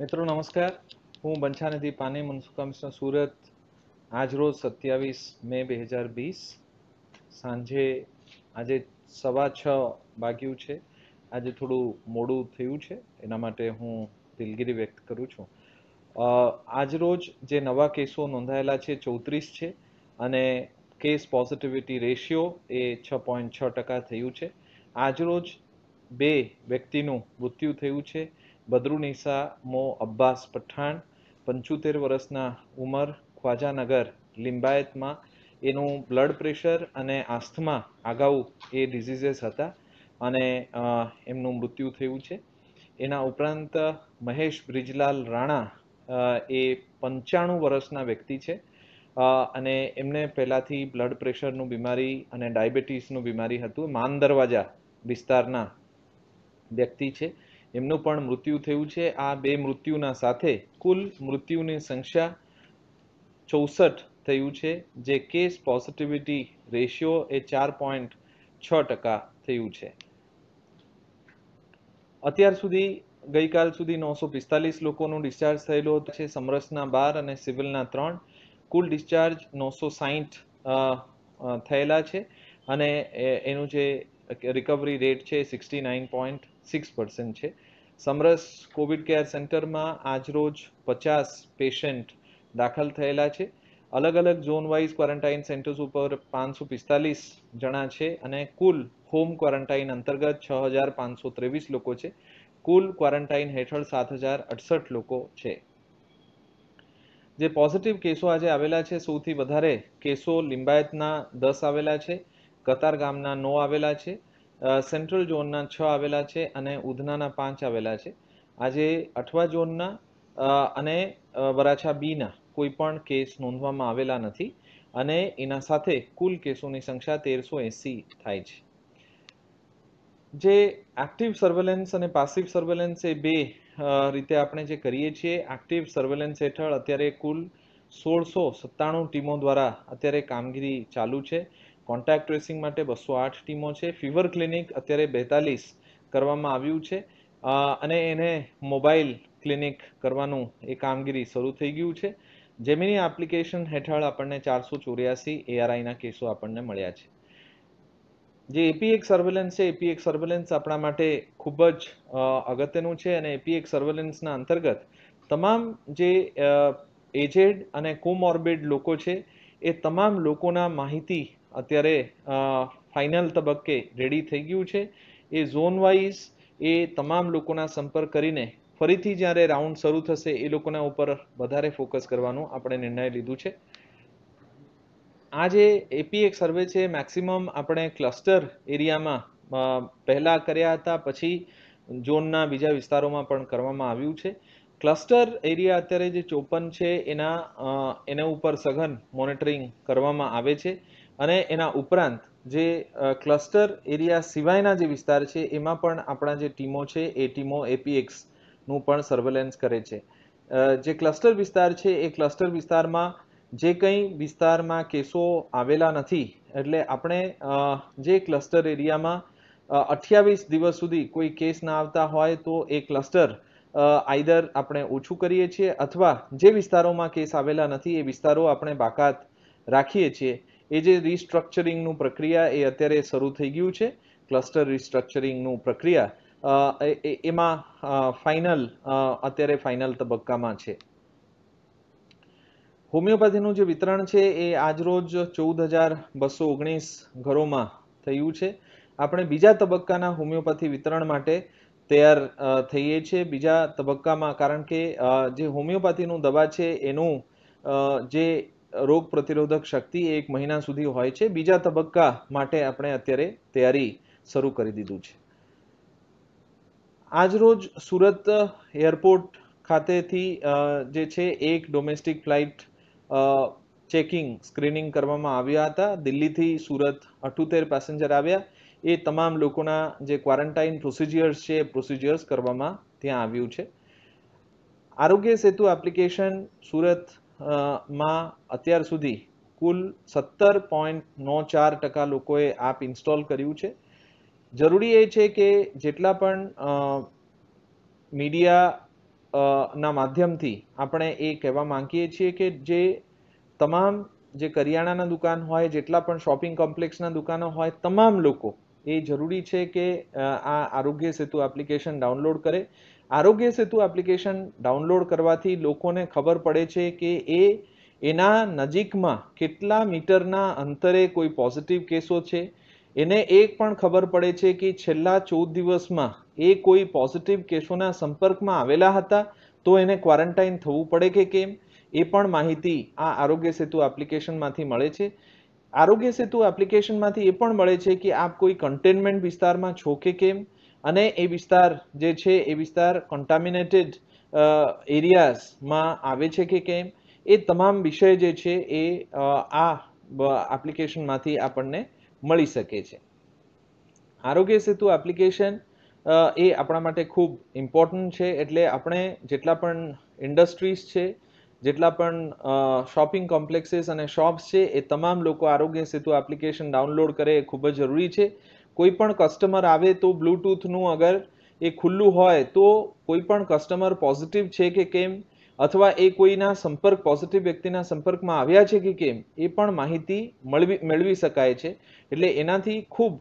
મિત્રો નમસ્કાર હું બંછાનિધિ પાને મ્યુનિસિપલ કમિશનર સુરત આજરોજ સત્યાવીસ મે બે હજાર વીસ સાંજે આજે સવા છ વાગ્યું છે આજે થોડું મોડું થયું છે એના માટે હું દિલગીરી વ્યક્ત કરું છું આજરોજ જે નવા કેસો નોંધાયેલા છે ચોત્રીસ છે અને કેસ પોઝિટિવિટી રેશિયો એ છ પોઈન્ટ છ ટકા થયું છે આજરોજ બે વ્યક્તિનું મૃત્યુ થયું છે બદરુનિસા મો અબ્બાસ પઠાણ પંચોતેર વર્ષના ઉમર ખ્વાજાનગર લિંબાયતમાં એનું બ્લડ પ્રેશર અને આસ્થમા અગાઉ એ ડિઝીઝીસ હતા અને એમનું મૃત્યુ થયું છે એના ઉપરાંત મહેશ બ્રિજલાલ રાણા એ પંચાણું વર્ષના વ્યક્તિ છે અને એમને પહેલાંથી બ્લડ પ્રેશરનું બીમારી અને ડાયાબિટીસનું બીમારી હતું માન દરવાજા વિસ્તારના વ્યક્તિ છે એમનું પણ મૃત્યુ થયું છે આ બે મૃત્યુના સાથે કુલ મૃત્યુની સંખ્યા ચોસઠ થયું છે જે કેસ પોઝિટિવિટી રેશિયો એ ચાર પોઈન્ટ છ ટકા થયું છે અત્યાર સુધી ગઈકાલ સુધી નવસો પિસ્તાલીસ લોકોનું ડિસ્ચાર્જ થયેલો છે સમરસના બાર અને સિવિલના ત્રણ કુલ ડિસ્ચાર્જ નવસો સાહીઠ થયેલા છે અને એનું જે રિકવરી રેટ છે sixty nine point six percent છે સમરસ કોવિડ કેર સેન્ટરમાં આજરોજ પચાસ પેશન્ટ દાખલ થયેલા છે અલગ અલગ ઝોન વાઇઝ ક્વોરન્ટાઇન સેન્ટર્સ ઉપર પાંચસો પિસ્તાલીસ જણા છે અને કુલ હોમ ક્વોરન્ટાઇન અંતર્ગત છ હજાર પાંચસો ત્રેવીસ લોકો છે કુલ ક્વોરન્ટાઇન હેઠળ સાત હજાર અડસઠ લોકો છે જે પોઝિટિવ કેસો આજે આવેલા છે સૌથી વધારે કેસો લિંબાયતના દસ આવેલા છે કતાર ગામના નો આવેલા છે સેન્ટ્રલ ઝોનના છ આવેલા છે અને ઉધનાના પાંચ આવેલા છે આજે અઠવા ઝોનના અને વરાછા બીના કોઈ પણ કેસ નોંધવામાં આવેલા નથી અને એના સાથે કુલ કેસોની સંખ્યા તેરસો એસી થાય છે જે એક્ટિવ સર્વેલન્સ અને પાસિવ સર્વેલન્સ એ બે રીતે આપણે જે કરીએ છીએ એક્ટિવ સર્વેલન્સ હેઠળ અત્યારે કુલ સોળસો સત્તાણું ટીમો દ્વારા અત્યારે કામગીરી ચાલુ છે કોન્ટેક્ટ ટ્રેસિંગ માટે બસો આઠ ટીમો છે ફીવર ક્લિનિક અત્યારે બેતાલીસ કરવામાં આવ્યું છે અને એને મોબાઈલ ક્લિનિક કરવાનું એ કામગીરી શરૂ થઈ ગયું છે જેમીની એપ્લિકેશન હેઠળ આપણને ચારસો ચોર્યાસી એઆરઆઈના કેસો આપણને મળ્યા છે જે એપીએક સર્વેલન્સ છે એપીએક સર્વેલન્સ આપણા માટે ખૂબ જ અગત્યનું છે અને એપીએક સર્વેલન્સના અંતર્ગત તમામ જે એજેડ અને કોમોર્બિડ લોકો છે એ તમામ લોકોના માહિતી અત્યારે ફાઇનલ તબક્કે રેડી થઈ ગયું છે એ ઝોન વાઇઝ એ તમામ લોકોના સંપર્ક કરીને ફરીથી જ્યારે રાઉન્ડ શરૂ થશે એ લોકોના ઉપર વધારે ફોકસ કરવાનું આપણે નિર્ણય લીધું છે આ જે એપીએક સર્વે છે મેક્સિમમ આપણે ક્લસ્ટર એરિયામાં પહેલાં કર્યા હતા પછી ઝોનના બીજા વિસ્તારોમાં પણ કરવામાં આવ્યું છે ક્લસ્ટર એરિયા અત્યારે જે ચોપન છે એના એના ઉપર સઘન મોનિટરિંગ કરવામાં આવે છે અને એના ઉપરાંત જે ક્લસ્ટર એરિયા સિવાયના જે વિસ્તાર છે એમાં પણ આપણા જે ટીમો છે એ ટીમો એપીએક્સનું પણ સર્વેલન્સ કરે છે જે ક્લસ્ટર વિસ્તાર છે એ ક્લસ્ટર વિસ્તારમાં જે કંઈ વિસ્તારમાં કેસો આવેલા નથી એટલે આપણે જે ક્લસ્ટર એરિયામાં અઠ્યાવીસ દિવસ સુધી કોઈ કેસ ના આવતા હોય તો એ ક્લસ્ટર આઈધર આપણે ઓછું કરીએ છીએ અથવા જે વિસ્તારોમાં કેસ આવેલા નથી એ વિસ્તારો આપણે બાકાત રાખીએ છીએ એ જે રિસ્ટ્રક્ચરિંગનું પ્રક્રિયા એ અત્યારે શરૂ થઈ ગયું છે ક્લસ્ટર રિસ્ટ્રક્ચરિંગનું પ્રક્રિયા એમાં ફાઇનલ અત્યારે ફાઇનલ તબક્કામાં છે હોમિયોપેથીનું જે વિતરણ છે એ આજરોજ ચૌદ હજાર બસો ઓગણીસ ઘરોમાં થયું છે આપણે બીજા તબક્કાના હોમિયોપેથી વિતરણ માટે તૈયાર થઈએ છીએ બીજા તબક્કામાં કારણ કે જે હોમિયોપેથીનું દવા છે એનું જે રોગ પ્રતિરોધક શક્તિ એક મહિના સુધી હોય છે બીજા તબક્કા માટે આપણે અત્યારે તૈયારી શરૂ કરી દીધું છે આજરોજ સુરત એરપોર્ટ ખાતેથી જે છે એક ડોમેસ્ટિક ફ્લાઇટ ચેકિંગ સ્ક્રીનિંગ કરવામાં આવ્યા હતા દિલ્હીથી સુરત અઠોતેર પેસેન્જર આવ્યા એ તમામ લોકોના જે ક્વોરન્ટાઇન પ્રોસિજર્સ છે એ પ્રોસિજર્સ કરવામાં ત્યાં આવ્યું છે આરોગ્ય સેતુ એપ્લિકેશન સુરત માં અત્યાર સુધી કુલ સત્તર પોઈન્ટ નો ચાર ટકા લોકોએ આપ ઇન્સ્ટોલ કર્યું છે જરૂરી એ છે કે જેટલા પણ મીડિયા ના માધ્યમથી આપણે એ કહેવા માંગીએ છીએ કે જે તમામ જે કરિયાણાના દુકાન હોય જેટલા પણ શોપિંગ કોમ્પ્લેક્સના દુકાનો હોય તમામ લોકો એ જરૂરી છે કે આ આરોગ્ય સેતુ એપ્લિકેશન ડાઉનલોડ કરે આરોગ્ય સેતુ એપ્લિકેશન ડાઉનલોડ કરવાથી લોકોને ખબર પડે છે કે એ એના નજીકમાં કેટલા મીટરના અંતરે કોઈ પોઝિટિવ કેસો છે એને એક પણ ખબર પડે છે કે છેલ્લા ચૌદ દિવસમાં એ કોઈ પોઝિટિવ કેસોના સંપર્કમાં આવેલા હતા તો એને ક્વોરન્ટાઇન થવું પડે કે કેમ એ પણ માહિતી આ આરોગ્ય સેતુ એપ્લિકેશનમાંથી મળે છે આરોગ્ય સેતુ એપ્લિકેશનમાંથી એ પણ મળે છે કે આપ કોઈ કન્ટેનમેન્ટ વિસ્તારમાં છો કે કેમ અને એ વિસ્તાર જે છે એ વિસ્તાર કોન્ટામિનેટેડ એરિયાઝમાં આવે છે કે કેમ એ તમામ વિષય જે છે એ આ એપ્લિકેશનમાંથી આપણને મળી શકે છે આરોગ્ય સેતુ એપ્લિકેશન એ આપણા માટે ખૂબ ઇમ્પોર્ટન્ટ છે એટલે આપણે જેટલા પણ ઇન્ડસ્ટ્રીઝ છે જેટલા પણ શોપિંગ કોમ્પ્લેક્સીસ અને શોપ્સ છે એ તમામ લોકો આરોગ્ય સેતુ એપ્લિકેશન ડાઉનલોડ કરે એ ખૂબ જ જરૂરી છે કોઈ પણ કસ્ટમર આવે તો બ્લૂટૂથનું અગર એ ખુલ્લું હોય તો કોઈ પણ કસ્ટમર પોઝિટિવ છે કે કેમ અથવા એ કોઈના સંપર્ક પોઝિટિવ વ્યક્તિના સંપર્કમાં આવ્યા છે કે કેમ એ પણ માહિતી મળવી મેળવી શકાય છે એટલે એનાથી ખૂબ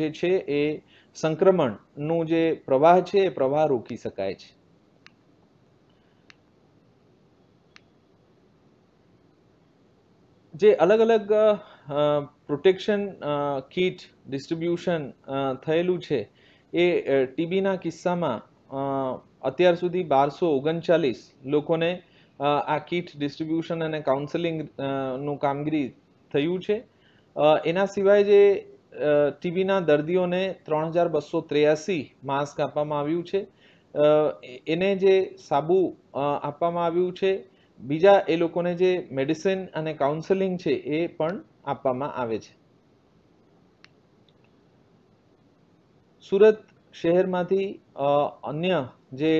જે છે એ સંક્રમણનું જે પ્રવાહ છે એ પ્રવાહ રોકી શકાય છે જે અલગ અલગ પ્રોટેક્શન કીટ ડિસ્ટ્રીબ્યુશન થયેલું છે એ ટીબીના કિસ્સામાં અત્યાર સુધી બારસો ઓગણચાલીસ લોકોને આ કીટ ડિસ્ટ્રીબ્યુશન અને કાઉન્સેલિંગ નું કામગીરી થયું છે એના સિવાય જે ટીબીના દર્દીઓને ત્રણ હજાર બસો ત્રેયાસી માસ્ક આપવામાં આવ્યું છે એને જે સાબુ આપવામાં આવ્યું છે બીજા એ લોકોને જે મેડિસિન અને કાઉન્સેલિંગ છે એ પણ આપવામાં આવે છે સુરત શહેરમાંથી અન્ય જે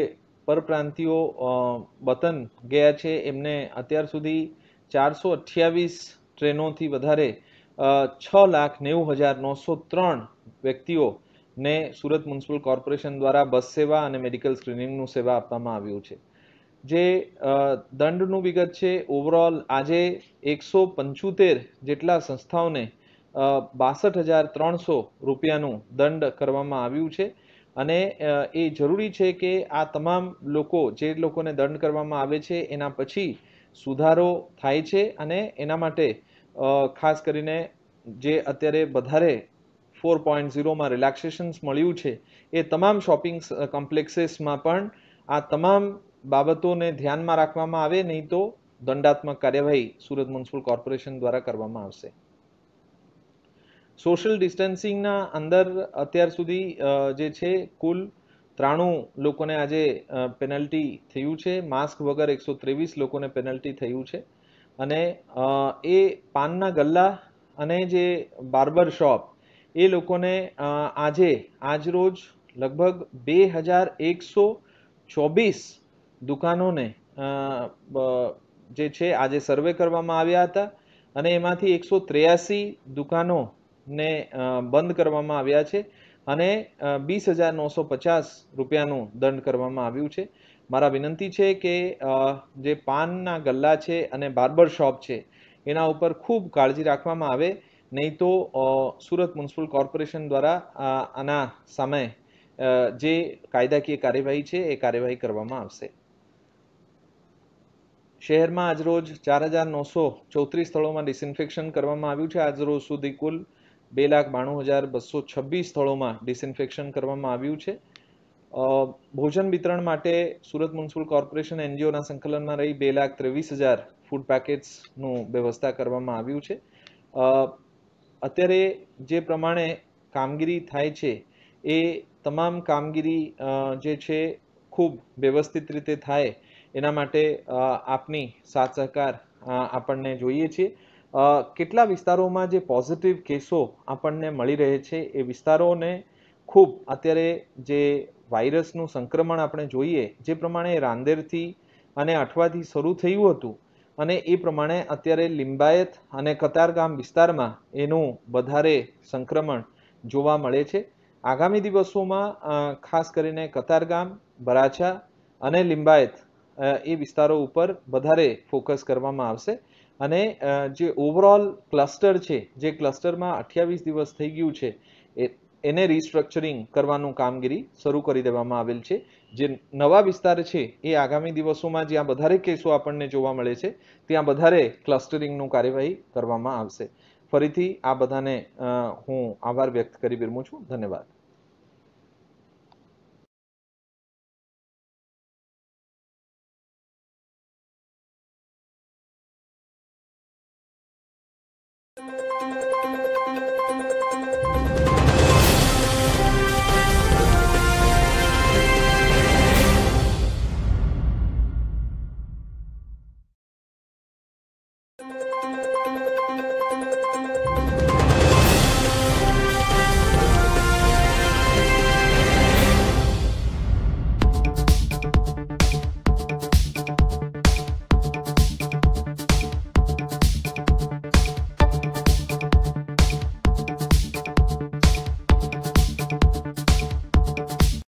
પરપ્રાંતિયો વતન ગયા છે એમને અત્યાર સુધી ચારસો અઠ્યાવીસ ટ્રેનોથી વધારે છ લાખ નેવું હજાર નવસો ત્રણ વ્યક્તિઓને સુરત મ્યુનિસિપલ કોર્પોરેશન દ્વારા બસ સેવા અને મેડિકલ સ્ક્રીનિંગનું સેવા આપવામાં આવ્યું છે જે દંડનું વિગત છે ઓવરઓલ આજે એકસો પંચોતેર જેટલા સંસ્થાઓને બાસઠ હજાર ત્રણસો રૂપિયાનું દંડ કરવામાં આવ્યું છે અને એ જરૂરી છે કે આ તમામ લોકો જે લોકોને દંડ કરવામાં આવે છે એના પછી સુધારો થાય છે અને એના માટે ખાસ કરીને જે અત્યારે વધારે ફોર પોઈન્ટ ઝીરોમાં રિલેક્સેશન્સ મળ્યું છે એ તમામ શોપિંગ કોમ્પ્લેક્સીસમાં પણ આ તમામ બાબતોને ધ્યાનમાં રાખવામાં આવે નહીં તો દંડાત્મક કાર્યવાહી સુરત મ્યુનિસિપલ કોર્પોરેશન દ્વારા કરવામાં આવશે સોશિયલ ડિસ્ટન્સિંગના અંદર અત્યાર સુધી જે છે કુલ ત્રાણું લોકોને આજે પેનલ્ટી થયું છે માસ્ક વગર એકસો ત્રેવીસ લોકોને પેનલ્ટી થયું છે અને એ પાનના ગલ્લા અને જે બાર્બર શોપ એ લોકોને આજે આજરોજ લગભગ બે હજાર એકસો ચોવીસ દુકાનોને જે છે આજે સર્વે કરવામાં આવ્યા હતા અને એમાંથી એકસો ત્રેયાસી દુકાનોને બંધ કરવામાં આવ્યા છે અને બીસ હજાર નવસો પચાસ રૂપિયાનું દંડ કરવામાં આવ્યું છે મારા વિનંતી છે કે જે પાનના ગલ્લા છે અને બાર્બર શોપ છે એના ઉપર ખૂબ કાળજી રાખવામાં આવે નહીં તો સુરત મ્યુનિસિપલ કોર્પોરેશન દ્વારા આના સામે જે કાયદાકીય કાર્યવાહી છે એ કાર્યવાહી કરવામાં આવશે શહેરમાં આજરોજ ચાર હજાર નવસો ચોત્રીસ સ્થળોમાં ડિસઇન્ફેક્શન કરવામાં આવ્યું છે આજરોજ સુધી કુલ બે લાખ બાણું હજાર બસો છવ્વીસ સ્થળોમાં ડિસઇન્ફેક્શન કરવામાં આવ્યું છે ભોજન વિતરણ માટે સુરત મ્યુનિસિપલ કોર્પોરેશન એનજીઓના સંકલનમાં રહી બે લાખ ત્રેવીસ હજાર ફૂડ પેકેટ્સનું વ્યવસ્થા કરવામાં આવ્યું છે અત્યારે જે પ્રમાણે કામગીરી થાય છે એ તમામ કામગીરી જે છે ખૂબ વ્યવસ્થિત રીતે થાય એના માટે આપની સાથ સહકાર આપણને જોઈએ છીએ કેટલા વિસ્તારોમાં જે પોઝિટિવ કેસો આપણને મળી રહે છે એ વિસ્તારોને ખૂબ અત્યારે જે વાયરસનું સંક્રમણ આપણે જોઈએ જે પ્રમાણે રાંદેરથી અને અઠવાથી શરૂ થયું હતું અને એ પ્રમાણે અત્યારે લિંબાયત અને કતારગામ વિસ્તારમાં એનું વધારે સંક્રમણ જોવા મળે છે આગામી દિવસોમાં ખાસ કરીને કતારગામ બરાછા અને લિંબાયત એ વિસ્તારો ઉપર વધારે ફોકસ કરવામાં આવશે અને જે ઓવરઓલ ક્લસ્ટર છે જે ક્લસ્ટરમાં અઠ્યાવીસ દિવસ થઈ ગયું છે એને રિસ્ટ્રક્ચરિંગ કરવાનું કામગીરી શરૂ કરી દેવામાં આવેલ છે જે નવા વિસ્તાર છે એ આગામી દિવસોમાં જ્યાં વધારે કેસો આપણને જોવા મળે છે ત્યાં વધારે ક્લસ્ટરિંગનું કાર્યવાહી કરવામાં આવશે ફરીથી આ બધાને હું આભાર વ્યક્ત કરી વિરમું છું ધન્યવાદ Thank you.